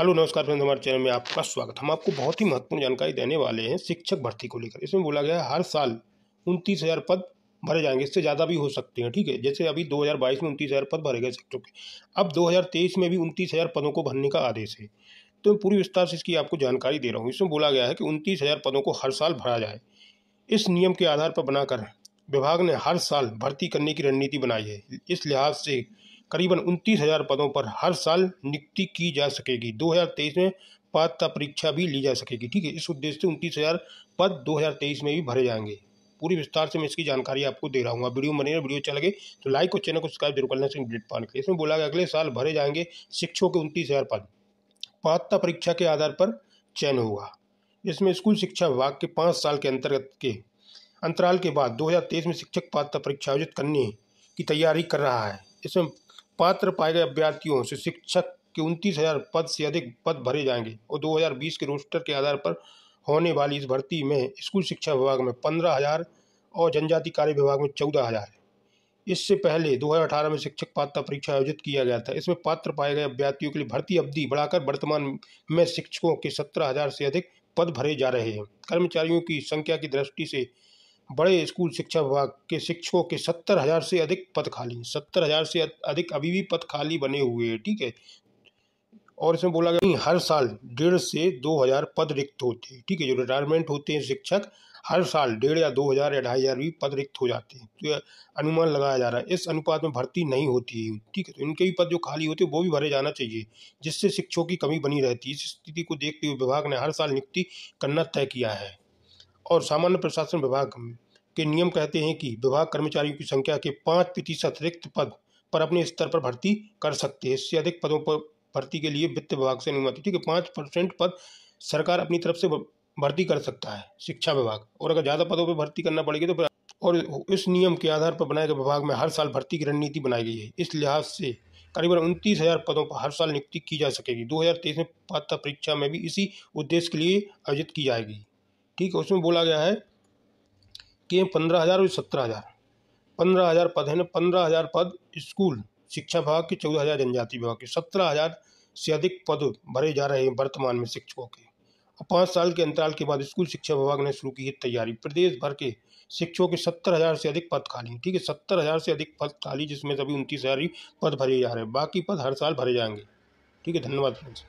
hello नमस्कार friend हमारे channel में आपका स्वागत हम आपको बहुत ही महत्वपूर्ण जानकारी देने वाले हैं शिक्षक भर्ती को लेकर इसमें बोला गया है हर साल उनतीस हज़ार पद भरे जाएंगे इससे ज़्यादा भी हो सकते हैं ठीक है जैसे अभी 2022 में उनतीस हज़ार पद भरे गए शिक्षकों के अब 2023 में भी उनतीस हज़ार पदों को भरने का आदेश है तो मैं पूरी विस्तार से इसकी आपको जानकारी दे रहा हूँ इसमें बोला गया है कि उनतीस हज़ार पदों को हर साल भरा जाए इस नियम के आधार पर बनाकर विभाग ने हर साल भर्ती करने की रणनीति बनाई है इस लिहाज से करीबन उनतीस हजार पदों पर हर साल नियुक्ति की जा सकेगी 2023 में पात्रता परीक्षा भी ली जा सकेगी ठीक है इस उद्देश्य से उनतीस हजार पद 2023 में भी भरे जाएंगे पूरी विस्तार से मैं इसकी जानकारी आपको दे रहा हूँ वीडियो बने वीडियो अच्छा लगे तो लाइक और चैनल को सब्सक्राइब जरूर करना अपडेट पाने के लिए इसमें बोला गया अगले साल भरे जाएंगे शिक्षकों के उनतीस हज़ार पद पात्रता परीक्षा के आधार पर चयन होगा इसमें स्कूल शिक्षा विभाग के पाँच साल के अंतर्गत के अंतराल के बाद 2023 में शिक्षक पात्रता परीक्षा आयोजित करने की तैयारी कर रहा है इसमें पात्र पाए गए अभ्यर्थियों से शिक्षक के उनतीस हज़ार पद से अधिक पद भरे जाएंगे और 2020 के रोस्टर के आधार पर होने वाली इस भर्ती में स्कूल शिक्षा विभाग में पंद्रह हज़ार और जनजाति कार्य विभाग में चौदह हज़ार इससे पहले 2018 में शिक्षक पात्रता परीक्षा आयोजित किया गया था इसमें पात्र पाए गए अभ्यर्थियों के लिए भर्ती अवधि बढ़ाकर वर्तमान में शिक्षकों के सत्रह हज़ार से अधिक पद भरे जा रहे हैं कर्मचारियों की संख्या की दृष्टि से बड़े स्कूल शिक्षा विभाग के शिक्षकों के सत्तर हज़ार से अधिक पद खाली सत्तर हज़ार से अधिक अभी भी पद खाली बने हुए हैं ठीक है और इसमें बोला गया हर साल डेढ़ से दो हज़ार पद रिक्त होते हैं ठीक है जो रिटायरमेंट होते हैं शिक्षक हर साल डेढ़ या दो हज़ार या ढाई हज़ार भी पद रिक्त हो जाते हैं तो अनुमान लगाया जा रहा है इस अनुपात में भर्ती नहीं होती है ठीक है तो इनके भी पद जो खाली होते हैं वो भी भरे जाना चाहिए जिससे शिक्षकों की कमी बनी रहती है इस स्थिति को देखते हुए विभाग ने हर साल नियुक्ति करना तय किया है और सामान्य प्रशासन विभाग के नियम कहते हैं कि विभाग कर्मचारियों की संख्या के पाँच प्रतिशत रिक्त पद पर अपने स्तर पर भर्ती कर सकते हैं इससे अधिक पदों पर भर्ती के लिए वित्त विभाग से अनुमति ठीक है पाँच परसेंट पद सरकार अपनी तरफ से भर्ती कर सकता है शिक्षा विभाग और अगर ज़्यादा पदों पर भर्ती करना पड़ेगी तो और इस नियम के आधार पर बनाए गए विभाग में हर साल भर्ती की रणनीति बनाई गई है इस लिहाज से करीबन उनतीस हज़ार पदों पर हर साल नियुक्ति की जा सकेगी तेईस में पात्रता परीक्षा में भी इसी उद्देश्य के लिए आयोजित की जाएगी ठीक है उसमें बोला गया है कि पंद्रह हज़ार और सत्रह हज़ार पंद्रह हज़ार पद है ना पंद्रह हज़ार पद स्कूल शिक्षा विभाग के चौदह हज़ार जनजाति विभाग के सत्रह हज़ार से अधिक पद भरे जा रहे हैं वर्तमान में शिक्षकों के और पाँच साल के अंतराल के बाद स्कूल शिक्षा विभाग ने शुरू की है तैयारी प्रदेश भर के शिक्षकों के सत्तर हज़ार से अधिक पद खाली ठीक है सत्तर हज़ार से अधिक पद खाली जिसमें सभी उनतीस हज़ार पद भरे जा रहे हैं बाकी पद हर साल भरे जाएंगे ठीक है धन्यवाद फ्रेंड्स